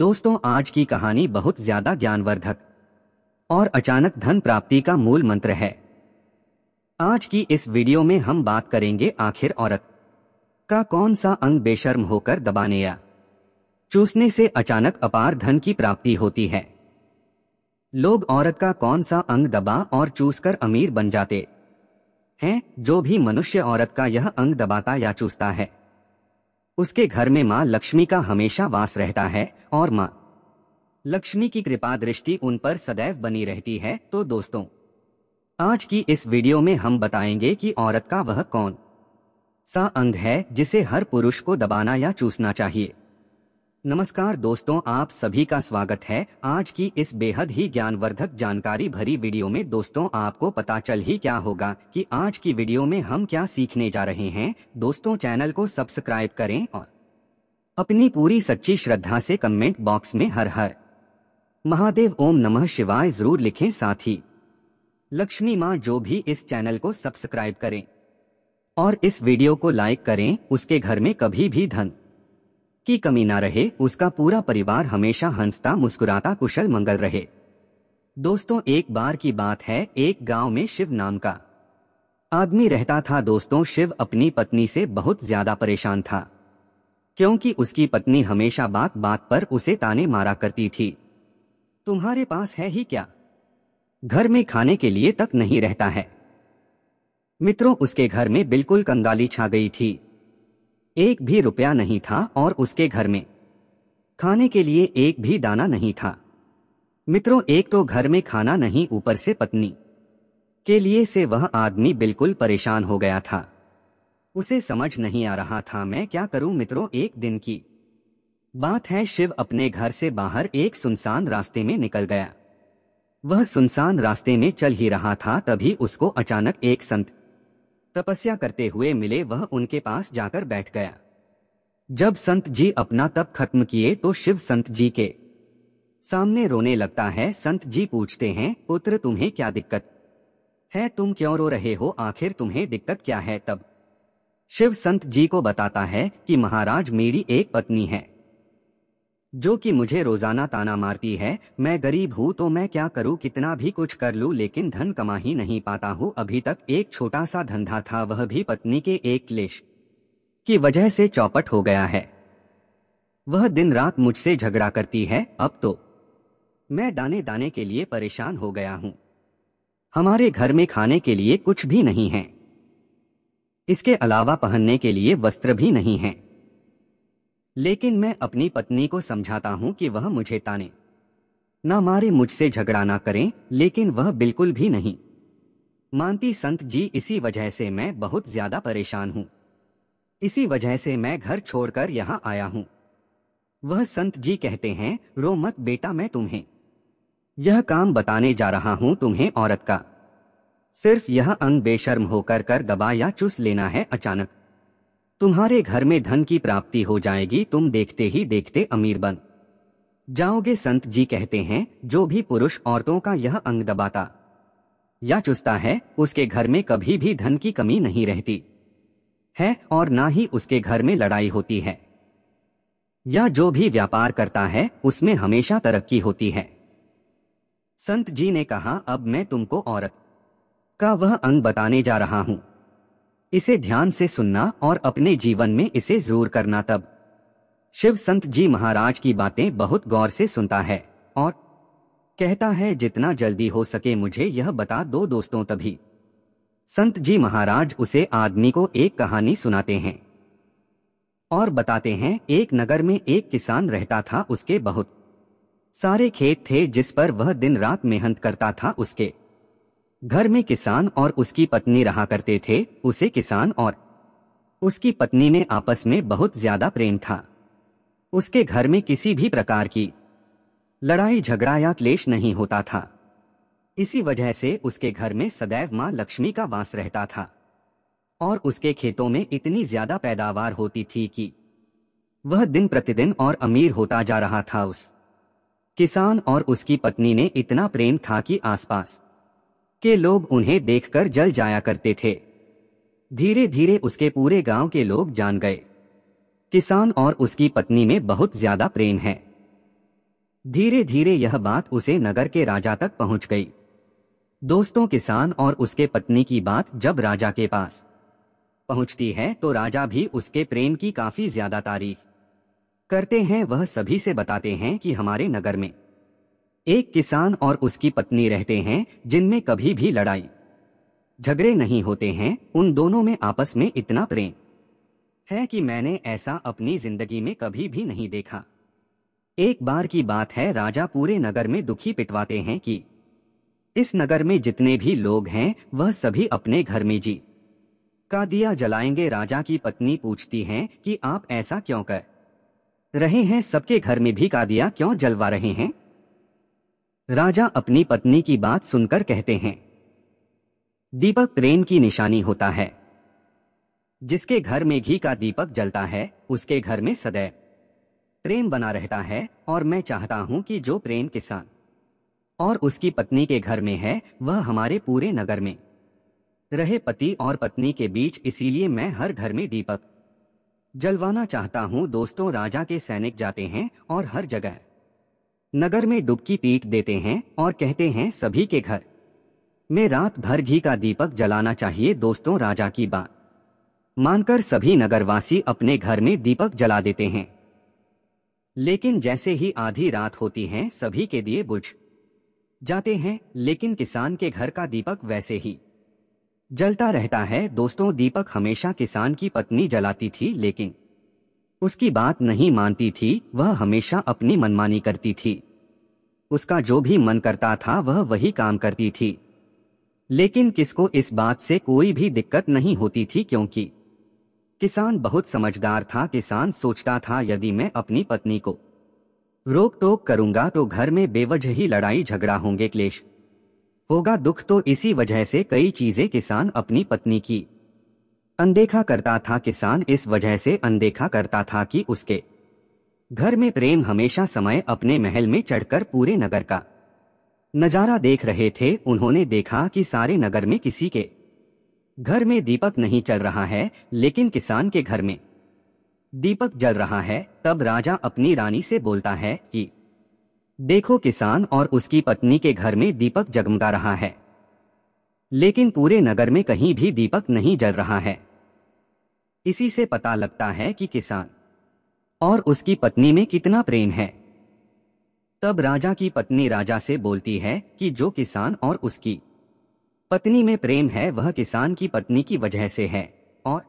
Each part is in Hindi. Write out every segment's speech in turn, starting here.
दोस्तों आज की कहानी बहुत ज्यादा ज्ञानवर्धक और अचानक धन प्राप्ति का मूल मंत्र है आज की इस वीडियो में हम बात करेंगे आखिर औरत का कौन सा अंग बेशर्म होकर दबाने या चूसने से अचानक अपार धन की प्राप्ति होती है लोग औरत का कौन सा अंग दबा और चूसकर अमीर बन जाते हैं जो भी मनुष्य औरत का यह अंग दबाता या चूसता है उसके घर में माँ लक्ष्मी का हमेशा वास रहता है और माँ लक्ष्मी की कृपा दृष्टि उन पर सदैव बनी रहती है तो दोस्तों आज की इस वीडियो में हम बताएंगे कि औरत का वह कौन सा अंग है जिसे हर पुरुष को दबाना या चूसना चाहिए नमस्कार दोस्तों आप सभी का स्वागत है आज की इस बेहद ही ज्ञानवर्धक जानकारी भरी वीडियो में दोस्तों आपको पता चल ही क्या होगा कि आज की वीडियो में हम क्या सीखने जा रहे हैं दोस्तों चैनल को सब्सक्राइब करें और अपनी पूरी सच्ची श्रद्धा से कमेंट बॉक्स में हर हर महादेव ओम नमः शिवाय जरूर लिखें साथ ही लक्ष्मी माँ जो भी इस चैनल को सब्सक्राइब करें और इस वीडियो को लाइक करें उसके घर में कभी भी धन की कमी ना रहे उसका पूरा परिवार हमेशा हंसता मुस्कुराता कुशल मंगल रहे दोस्तों एक बार की बात है एक गांव में शिव नाम का आदमी रहता था दोस्तों शिव अपनी पत्नी से बहुत ज्यादा परेशान था क्योंकि उसकी पत्नी हमेशा बात बात पर उसे ताने मारा करती थी तुम्हारे पास है ही क्या घर में खाने के लिए तक नहीं रहता है मित्रों उसके घर में बिल्कुल कंगाली छा गई थी एक भी रुपया नहीं था और उसके घर में खाने के लिए एक भी दाना नहीं था मित्रों एक तो घर में खाना नहीं ऊपर से पत्नी के लिए से वह आदमी बिल्कुल परेशान हो गया था उसे समझ नहीं आ रहा था मैं क्या करूं मित्रों एक दिन की बात है शिव अपने घर से बाहर एक सुनसान रास्ते में निकल गया वह सुनसान रास्ते में चल ही रहा था तभी उसको अचानक एक संत तपस्या करते हुए मिले वह उनके पास जाकर बैठ गया जब संत जी अपना तप खत्म किए तो शिव संत जी के सामने रोने लगता है संत जी पूछते हैं पुत्र तुम्हें क्या दिक्कत है तुम क्यों रो रहे हो आखिर तुम्हें दिक्कत क्या है तब शिव संत जी को बताता है कि महाराज मेरी एक पत्नी है जो कि मुझे रोजाना ताना मारती है मैं गरीब हूँ तो मैं क्या करूँ कितना भी कुछ कर लूँ लेकिन धन कमा ही नहीं पाता हूँ अभी तक एक छोटा सा धंधा था वह भी पत्नी के एक क्लेश की वजह से चौपट हो गया है वह दिन रात मुझसे झगड़ा करती है अब तो मैं दाने दाने के लिए परेशान हो गया हूँ हमारे घर में खाने के लिए कुछ भी नहीं है इसके अलावा पहनने के लिए वस्त्र भी नहीं है लेकिन मैं अपनी पत्नी को समझाता हूँ कि वह मुझे ताने ना मारे मुझसे झगड़ा ना करें लेकिन वह बिल्कुल भी नहीं मानती संत जी इसी वजह से मैं बहुत ज्यादा परेशान हूँ इसी वजह से मैं घर छोड़कर यहाँ आया हूँ वह संत जी कहते हैं रो मत बेटा मैं तुम्हें यह काम बताने जा रहा हूँ तुम्हें औरत का सिर्फ यह अंग बेशर्म होकर कर दबा या चुस लेना है अचानक तुम्हारे घर में धन की प्राप्ति हो जाएगी तुम देखते ही देखते अमीर बन जाओगे संत जी कहते हैं जो भी पुरुष औरतों का यह अंग दबाता या चुस्ता है उसके घर में कभी भी धन की कमी नहीं रहती है और ना ही उसके घर में लड़ाई होती है या जो भी व्यापार करता है उसमें हमेशा तरक्की होती है संत जी ने कहा अब मैं तुमको औरत का वह अंग बताने जा रहा हूं इसे ध्यान से सुनना और अपने जीवन में इसे जरूर करना तब शिव संत जी महाराज की बातें बहुत गौर से सुनता है और कहता है जितना जल्दी हो सके मुझे यह बता दो दोस्तों तभी संत जी महाराज उसे आदमी को एक कहानी सुनाते हैं और बताते हैं एक नगर में एक किसान रहता था उसके बहुत सारे खेत थे जिस पर वह दिन रात मेहनत करता था उसके घर में किसान और उसकी पत्नी रहा करते थे उसे किसान और उसकी पत्नी में आपस में बहुत ज्यादा प्रेम था उसके घर में किसी भी प्रकार की लड़ाई झगड़ा या क्लेश नहीं होता था इसी वजह से उसके घर में सदैव माँ लक्ष्मी का वास रहता था और उसके खेतों में इतनी ज्यादा पैदावार होती थी कि वह दिन प्रतिदिन और अमीर होता जा रहा था उस किसान और उसकी पत्नी ने इतना प्रेम था कि आसपास के लोग उन्हें देखकर जल जाया करते थे धीरे धीरे उसके पूरे गांव के लोग जान गए किसान और उसकी पत्नी में बहुत ज्यादा प्रेम है धीरे धीरे यह बात उसे नगर के राजा तक पहुंच गई दोस्तों किसान और उसके पत्नी की बात जब राजा के पास पहुंचती है तो राजा भी उसके प्रेम की काफी ज्यादा तारीफ करते हैं वह सभी से बताते हैं कि हमारे नगर में एक किसान और उसकी पत्नी रहते हैं जिनमें कभी भी लड़ाई झगड़े नहीं होते हैं उन दोनों में आपस में इतना प्रेम है कि मैंने ऐसा अपनी जिंदगी में कभी भी नहीं देखा एक बार की बात है राजा पूरे नगर में दुखी पिटवाते हैं कि इस नगर में जितने भी लोग हैं वह सभी अपने घर में जी का दिया जलाएंगे राजा की पत्नी पूछती हैं कि आप ऐसा क्यों कर रहे हैं सबके घर में भी का दिया क्यों जलवा रहे हैं राजा अपनी पत्नी की बात सुनकर कहते हैं दीपक प्रेम की निशानी होता है जिसके घर में घी का दीपक जलता है उसके घर में सदैव प्रेम बना रहता है और मैं चाहता हूं कि जो प्रेम किसान और उसकी पत्नी के घर में है वह हमारे पूरे नगर में रहे पति और पत्नी के बीच इसीलिए मैं हर घर में दीपक जलवाना चाहता हूं दोस्तों राजा के सैनिक जाते हैं और हर जगह नगर में डुबकी पीट देते हैं और कहते हैं सभी के घर में रात भर घी का दीपक जलाना चाहिए दोस्तों राजा की बात मानकर सभी नगरवासी अपने घर में दीपक जला देते हैं लेकिन जैसे ही आधी रात होती है सभी के दिए बुझ जाते हैं लेकिन किसान के घर का दीपक वैसे ही जलता रहता है दोस्तों दीपक हमेशा किसान की पत्नी जलाती थी लेकिन उसकी बात नहीं मानती थी वह हमेशा अपनी मनमानी करती थी उसका जो भी मन करता था वह वही काम करती थी लेकिन किसको इस बात से कोई भी दिक्कत नहीं होती थी क्योंकि किसान बहुत समझदार था किसान सोचता था यदि मैं अपनी पत्नी को रोक टोक करूंगा तो घर में बेवजह ही लड़ाई झगड़ा होंगे क्लेश होगा दुख तो इसी वजह से कई चीजें किसान अपनी पत्नी की अनदेखा करता था किसान इस वजह से अनदेखा करता था कि उसके घर में प्रेम हमेशा समय अपने महल में चढ़कर पूरे नगर का नजारा देख रहे थे उन्होंने देखा कि सारे नगर में किसी के घर में दीपक नहीं चल रहा है लेकिन किसान के घर में दीपक जल रहा है तब राजा अपनी रानी से बोलता है कि देखो किसान और उसकी पत्नी के घर में दीपक जगमगा रहा है लेकिन पूरे नगर में कहीं भी दीपक नहीं जल रहा है इसी से पता लगता है कि किसान और उसकी पत्नी में कितना प्रेम है तब राजा की पत्नी राजा से बोलती है कि जो किसान और उसकी पत्नी में प्रेम है वह किसान की पत्नी की वजह से है और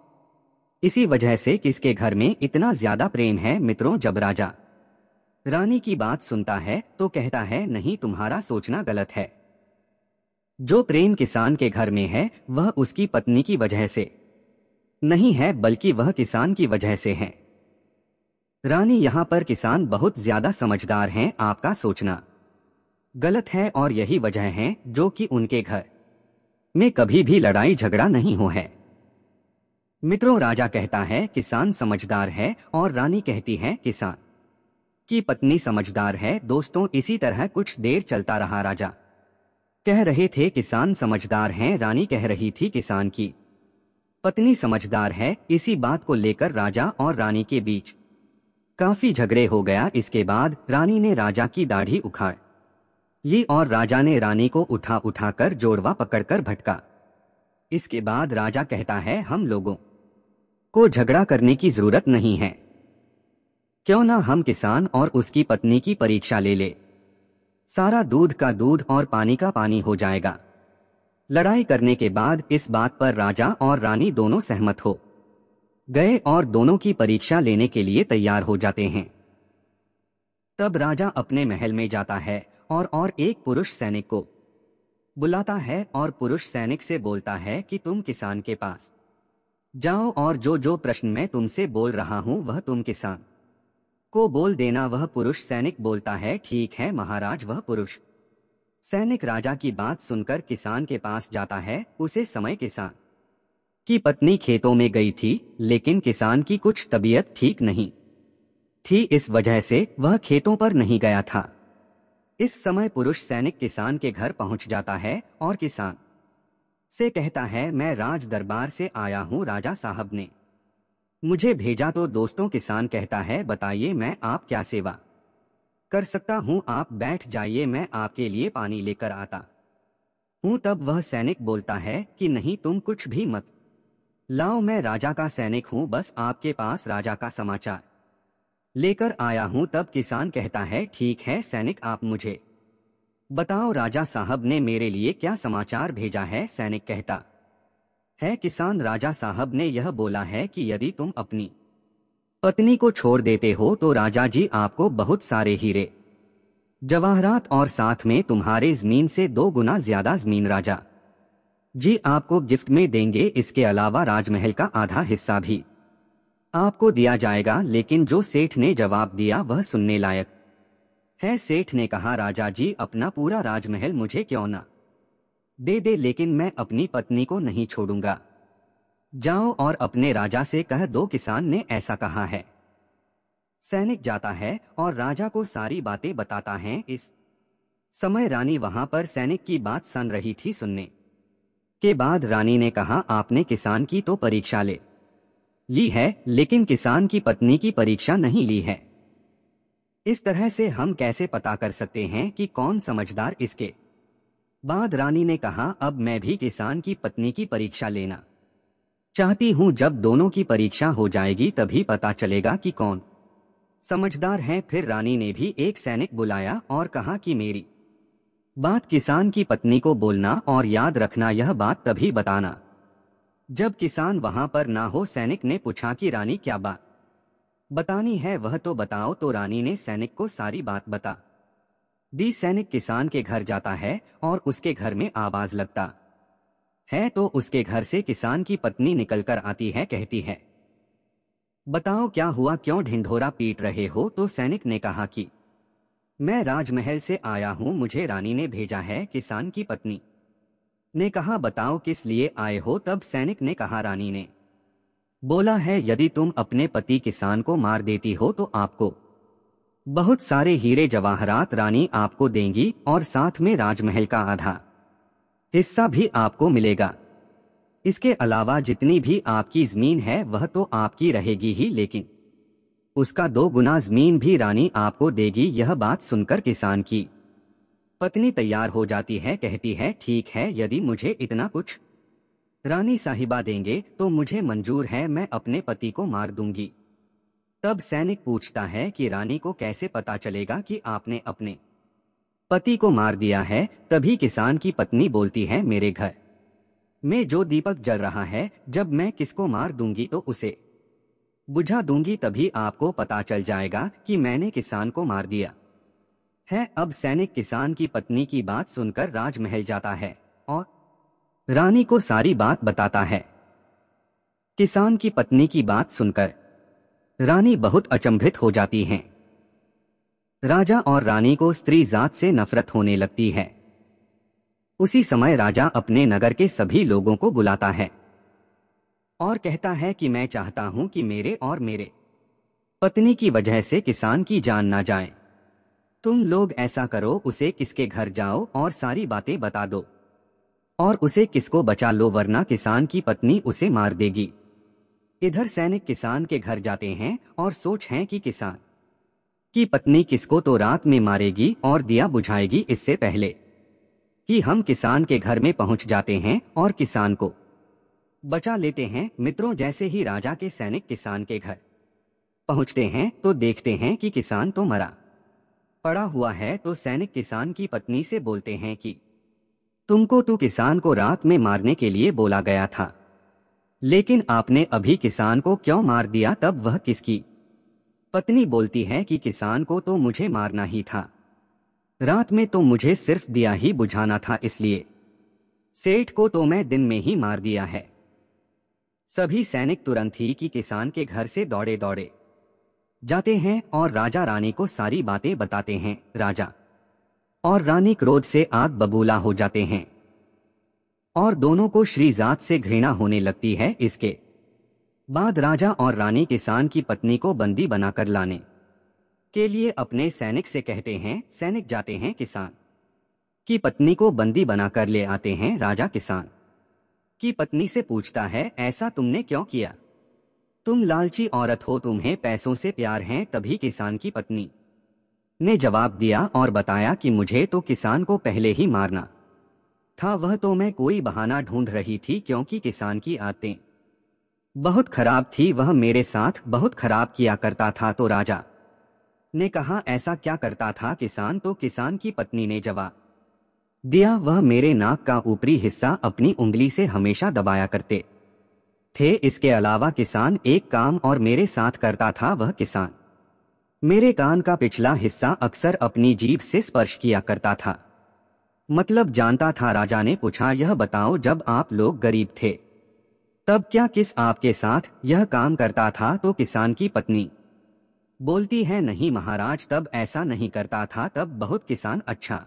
इसी वजह से किसके घर में इतना ज्यादा प्रेम है मित्रों जब राजा रानी की बात सुनता है तो कहता है नहीं तुम्हारा सोचना गलत है जो प्रेम किसान के घर में है वह उसकी पत्नी की वजह से नहीं है बल्कि वह किसान की वजह से है रानी यहां पर किसान बहुत ज्यादा समझदार हैं आपका सोचना गलत है और यही वजह है जो कि उनके घर में कभी भी लड़ाई झगड़ा नहीं हो है मित्रों राजा कहता है किसान समझदार है और रानी कहती है किसान की पत्नी समझदार है दोस्तों इसी तरह कुछ देर चलता रहा राजा कह रहे थे किसान समझदार हैं रानी कह रही थी किसान की पत्नी समझदार है इसी बात को लेकर राजा और रानी के बीच काफी झगड़े हो गया इसके बाद रानी ने राजा की दाढ़ी उखाड़ ये और राजा ने रानी को उठा उठाकर जोड़वा पकड़कर भटका इसके बाद राजा कहता है हम लोगों को झगड़ा करने की जरूरत नहीं है क्यों ना हम किसान और उसकी पत्नी की परीक्षा ले ले सारा दूध का दूध और पानी का पानी हो जाएगा लड़ाई करने के बाद इस बात पर राजा और रानी दोनों सहमत हो गए और दोनों की परीक्षा लेने के लिए तैयार हो जाते हैं तब राजा अपने महल में जाता है और और एक पुरुष सैनिक को बुलाता है और पुरुष सैनिक से बोलता है कि तुम किसान के पास जाओ और जो जो प्रश्न मैं तुमसे बोल रहा हूं वह तुम किसान को बोल देना वह पुरुष सैनिक बोलता है ठीक है महाराज वह पुरुष सैनिक राजा की बात सुनकर किसान के पास जाता है उसे समय किसान की पत्नी खेतों में गई थी लेकिन किसान की कुछ तबीयत ठीक नहीं थी इस वजह से वह खेतों पर नहीं गया था इस समय पुरुष सैनिक किसान के घर पहुंच जाता है और किसान से कहता है मैं राज दरबार से आया हूं राजा साहब ने मुझे भेजा तो दोस्तों किसान कहता है बताइए मैं आप क्या सेवा कर सकता हूँ आप बैठ जाइए मैं आपके लिए पानी लेकर आता हूँ तब वह सैनिक बोलता है कि नहीं तुम कुछ भी मत लाओ मैं राजा का सैनिक हूँ बस आपके पास राजा का समाचार लेकर आया हूँ तब किसान कहता है ठीक है सैनिक आप मुझे बताओ राजा साहब ने मेरे लिए क्या समाचार भेजा है सैनिक कहता है किसान राजा साहब ने यह बोला है कि यदि तुम अपनी पत्नी को छोड़ देते हो तो राजा जी आपको बहुत सारे हीरे जवाहरात और साथ में तुम्हारे जमीन से दो गुना ज्यादा जमीन राजा जी आपको गिफ्ट में देंगे इसके अलावा राजमहल का आधा हिस्सा भी आपको दिया जाएगा लेकिन जो सेठ ने जवाब दिया वह सुनने लायक है सेठ ने कहा राजा जी अपना पूरा राजमहल मुझे क्यों ना दे दे लेकिन मैं अपनी पत्नी को नहीं छोड़ूंगा जाओ और अपने राजा से कह दो किसान ने ऐसा कहा है सैनिक जाता है और राजा को सारी बातें बताता है इस समय रानी वहां पर सैनिक की बात सुन रही थी सुनने के बाद रानी ने कहा आपने किसान की तो परीक्षा ले ली है लेकिन किसान की पत्नी की परीक्षा नहीं ली है इस तरह से हम कैसे पता कर सकते हैं कि कौन समझदार इसके बाद रानी ने कहा अब मैं भी किसान की पत्नी की परीक्षा लेना चाहती हूं जब दोनों की परीक्षा हो जाएगी तभी पता चलेगा कि कौन समझदार है फिर रानी ने भी एक सैनिक बुलाया और कहा कि मेरी बात किसान की पत्नी को बोलना और याद रखना यह बात तभी बताना जब किसान वहां पर ना हो सैनिक ने पूछा कि रानी क्या बात बतानी है वह तो बताओ तो रानी ने सैनिक को सारी बात बता दी सैनिक किसान के घर जाता है और उसके घर में आवाज लगता है तो उसके घर से किसान की पत्नी निकलकर आती है कहती है बताओ क्या हुआ क्यों ढिंढोरा पीट रहे हो तो सैनिक ने कहा कि मैं राजमहल से आया हूं मुझे रानी ने भेजा है किसान की पत्नी ने कहा बताओ किस लिए आए हो तब सैनिक ने कहा रानी ने बोला है यदि तुम अपने पति किसान को मार देती हो तो आपको बहुत सारे हीरे जवाहरात रानी आपको देंगी और साथ में राजमहल का आधा हिस्सा भी आपको मिलेगा इसके अलावा जितनी भी आपकी जमीन है वह तो आपकी रहेगी ही लेकिन उसका दो गुना जमीन भी रानी आपको देगी यह बात सुनकर किसान की पत्नी तैयार हो जाती है कहती है ठीक है यदि मुझे इतना कुछ रानी साहिबा देंगे तो मुझे मंजूर है मैं अपने पति को मार दूंगी तब सैनिक पूछता है कि रानी को कैसे पता चलेगा कि आपने अपने पति को मार दिया है तभी किसान की पत्नी बोलती है मेरे घर में जो दीपक जल रहा है जब मैं किसको मार दूंगी तो उसे बुझा दूंगी तभी आपको पता चल जाएगा कि मैंने किसान को मार दिया है अब सैनिक किसान की पत्नी की बात सुनकर राजमहल जाता है और रानी को सारी बात बताता है किसान की पत्नी की बात सुनकर रानी बहुत अचंभित हो जाती हैं राजा और रानी को स्त्री जात से नफरत होने लगती है उसी समय राजा अपने नगर के सभी लोगों को बुलाता है और कहता है कि मैं चाहता हूं कि मेरे और मेरे पत्नी की वजह से किसान की जान ना जाए तुम लोग ऐसा करो उसे किसके घर जाओ और सारी बातें बता दो और उसे किसको बचा लो वरना किसान की पत्नी उसे मार देगी इधर सैनिक किसान के घर जाते हैं और सोच है कि किसान की पत्नी किसको तो रात में मारेगी और दिया बुझाएगी इससे पहले कि हम किसान के घर में पहुंच जाते हैं और किसान को बचा लेते हैं मित्रों जैसे ही राजा के सैनिक किसान के घर पहुंचते हैं तो देखते हैं कि किसान तो मरा पड़ा हुआ है तो सैनिक किसान की पत्नी से बोलते हैं कि तुमको तो किसान को रात में मारने के लिए बोला गया था लेकिन आपने अभी किसान को क्यों मार दिया तब वह किसकी पत्नी बोलती है कि किसान को तो मुझे मारना ही था रात में तो मुझे सिर्फ दिया ही बुझाना था इसलिए सेठ को तो मैं दिन में ही मार दिया है सभी सैनिक तुरंत ही कि किसान के घर से दौड़े दौड़े जाते हैं और राजा रानी को सारी बातें बताते हैं राजा और रानी क्रोध से आग बबूला हो जाते हैं और दोनों को श्रीजात से घृणा होने लगती है इसके बाद राजा और रानी किसान की पत्नी को बंदी बनाकर लाने के लिए अपने सैनिक से कहते हैं सैनिक जाते हैं किसान की पत्नी को बंदी बनाकर ले आते हैं राजा किसान की पत्नी से पूछता है ऐसा तुमने क्यों किया तुम लालची औरत हो तुम्हें पैसों से प्यार है तभी किसान की पत्नी ने जवाब दिया और बताया कि मुझे तो किसान को पहले ही मारना था वह तो मैं कोई बहाना ढूंढ रही थी क्योंकि किसान की आते बहुत खराब थी वह मेरे साथ बहुत खराब किया करता था तो राजा ने कहा ऐसा क्या करता था किसान तो किसान की पत्नी ने जवाब दिया वह मेरे नाक का ऊपरी हिस्सा अपनी उंगली से हमेशा दबाया करते थे इसके अलावा किसान एक काम और मेरे साथ करता था वह किसान मेरे कान का पिछला हिस्सा अक्सर अपनी जीभ से स्पर्श किया करता था मतलब जानता था राजा ने पूछा यह बताओ जब आप लोग गरीब थे तब क्या किस आपके साथ यह काम करता था तो किसान की पत्नी बोलती है नहीं महाराज तब ऐसा नहीं करता था तब बहुत किसान अच्छा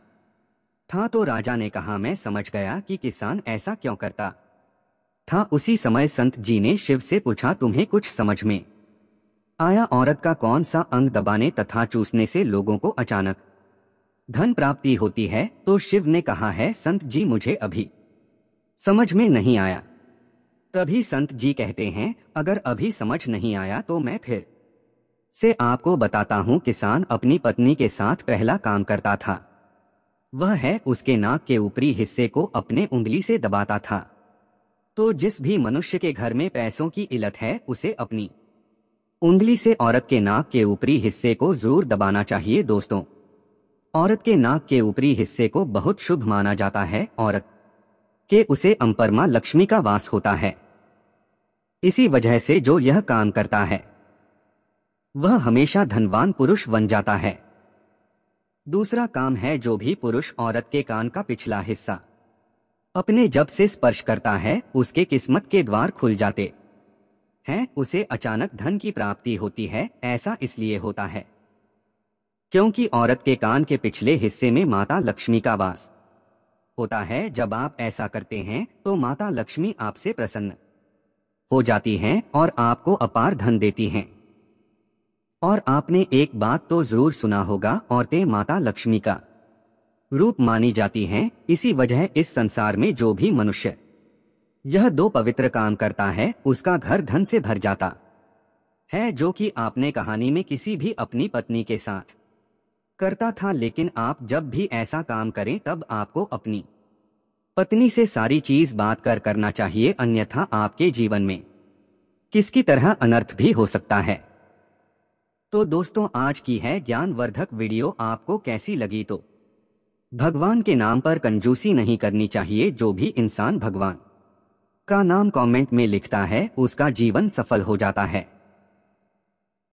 था तो राजा ने कहा मैं समझ गया कि किसान ऐसा क्यों करता था उसी समय संत जी ने शिव से पूछा तुम्हें कुछ समझ में आया औरत का कौन सा अंग दबाने तथा चूसने से लोगों को अचानक धन प्राप्ति होती है तो शिव ने कहा है संत जी मुझे अभी समझ में नहीं आया तभी संत जी कहते हैं अगर अभी समझ नहीं आया तो मैं फिर से आपको बताता हूं किसान अपनी पत्नी के साथ पहला काम करता था वह है उसके नाक के ऊपरी हिस्से को अपने उंगली से दबाता था तो जिस भी मनुष्य के घर में पैसों की इलत है उसे अपनी उंगली से औरत के नाक के ऊपरी हिस्से को जरूर दबाना चाहिए दोस्तों औरत के नाक के ऊपरी हिस्से को बहुत शुभ माना जाता है औरत के उसे अंपरमा लक्ष्मी का वास होता है इसी वजह से जो यह काम करता है वह हमेशा धनवान पुरुष बन जाता है दूसरा काम है जो भी पुरुष औरत के कान का पिछला हिस्सा अपने जब से स्पर्श करता है उसके किस्मत के द्वार खुल जाते हैं उसे अचानक धन की प्राप्ति होती है ऐसा इसलिए होता है क्योंकि औरत के कान के पिछले हिस्से में माता लक्ष्मी का वास होता है जब आप ऐसा करते हैं तो माता लक्ष्मी आपसे प्रसन्न हो जाती हैं और आपको अपार धन देती हैं और आपने एक बात तो जरूर सुना होगा औरतें माता लक्ष्मी का रूप मानी जाती हैं इसी वजह इस संसार में जो भी मनुष्य यह दो पवित्र काम करता है उसका घर धन से भर जाता है जो कि आपने कहानी में किसी भी अपनी पत्नी के साथ करता था लेकिन आप जब भी ऐसा काम करें तब आपको अपनी पत्नी से सारी चीज बात कर करना चाहिए अन्यथा आपके जीवन में किसकी तरह अनर्थ भी हो सकता है तो दोस्तों आज की है ज्ञानवर्धक वीडियो आपको कैसी लगी तो भगवान के नाम पर कंजूसी नहीं करनी चाहिए जो भी इंसान भगवान का नाम कमेंट में लिखता है उसका जीवन सफल हो जाता है